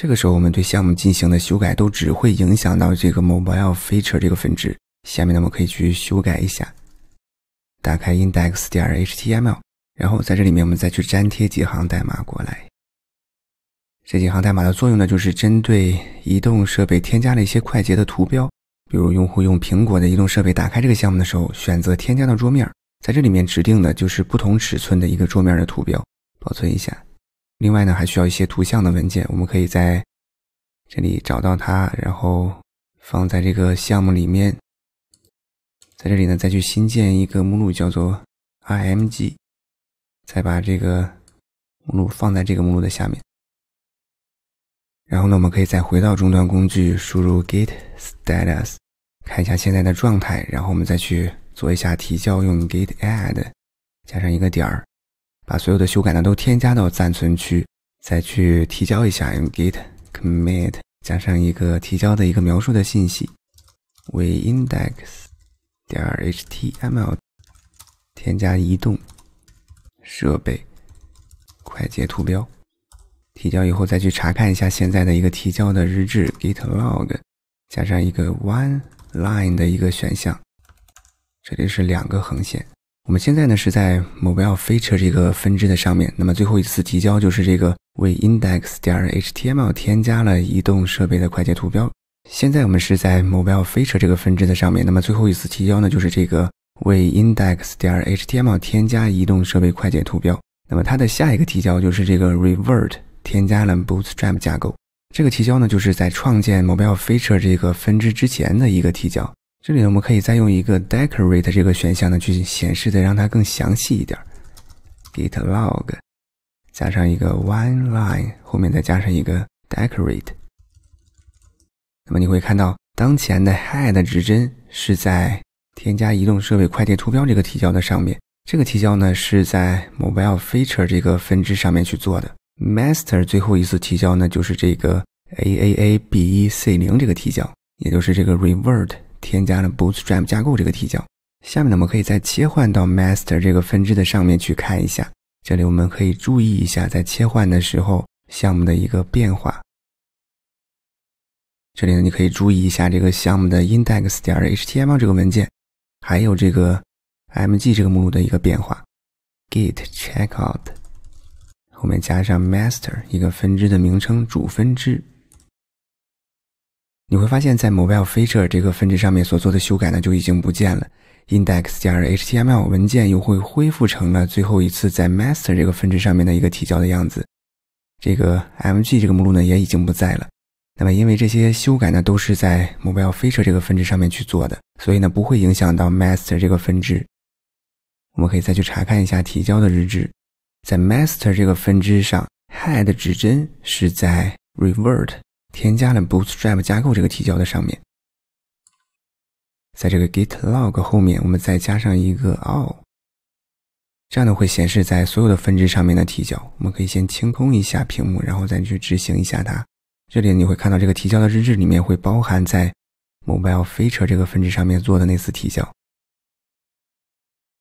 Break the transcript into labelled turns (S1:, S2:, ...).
S1: 这个时候，我们对项目进行的修改都只会影响到这个 mobile feature 这个分支。下面呢，我们可以去修改一下，打开 index 点 .html，然后在这里面我们再去粘贴几行代码过来。这几行代码的作用呢，就是针对移动设备添加了一些快捷的图标，比如用户用苹果的移动设备打开这个项目的时候，选择添加到桌面，在这里面指定的就是不同尺寸的一个桌面的图标。保存一下。另外呢，还需要一些图像的文件，我们可以在这里找到它，然后放在这个项目里面。在这里呢，再去新建一个目录，叫做 IMG，再把这个目录放在这个目录的下面。然后呢，我们可以再回到终端工具，输入 git status，看一下现在的状态，然后我们再去做一下提交，用 git add 加上一个点儿。把所有的修改呢都添加到暂存区，再去提交一下，用 git commit 加上一个提交的一个描述的信息，为 index 点 html 添加移动设备快捷图标。提交以后再去查看一下现在的一个提交的日志，git log 加上一个 one line 的一个选项，这里是两个横线。我们现在呢是在 Mobile Feature 这个分支的上面。那么最后一次提交就是这个为 index.html 点添加了移动设备的快捷图标。现在我们是在 Mobile Feature 这个分支的上面。那么最后一次提交呢就是这个为 index.html 点添加移动设备快捷图标。那么它的下一个提交就是这个 Revert 添加了 Bootstrap 架构。这个提交呢就是在创建 Mobile Feature 这个分支之前的一个提交。这里我们可以再用一个 decorate 这个选项呢，去显示的让它更详细一点。git log 加上一个 o n e line，后面再加上一个 decorate。那么你会看到，当前的 head 指针是在添加移动设备快捷图标这个提交的上面。这个提交呢，是在 mobile feature 这个分支上面去做的。master 最后一次提交呢，就是这个 a a a b e c 零这个提交，也就是这个 revert。添加了 Bootstrap 架构这个提交。下面呢，我们可以再切换到 Master 这个分支的上面去看一下。这里我们可以注意一下，在切换的时候项目的一个变化。这里呢，你可以注意一下这个项目的 index 点的 HTML 这个文件，还有这个 mg 这个目录的一个变化。Git checkout 后面加上 Master 一个分支的名称，主分支。你会发现，在 mobile feature 这个分支上面所做的修改呢，就已经不见了。index.html 加文件又会恢复成了最后一次在 master 这个分支上面的一个提交的样子。这个 mg 这个目录呢，也已经不在了。那么，因为这些修改呢，都是在 mobile feature 这个分支上面去做的，所以呢，不会影响到 master 这个分支。我们可以再去查看一下提交的日志，在 master 这个分支上，head 指针是在 revert。添加了 Bootstrap 加构这个提交的上面，在这个 Git log 后面，我们再加上一个 all，这样呢会显示在所有的分支上面的提交。我们可以先清空一下屏幕，然后再去执行一下它。这里你会看到这个提交的日志里面会包含在 Mobile Feature 这个分支上面做的那次提交。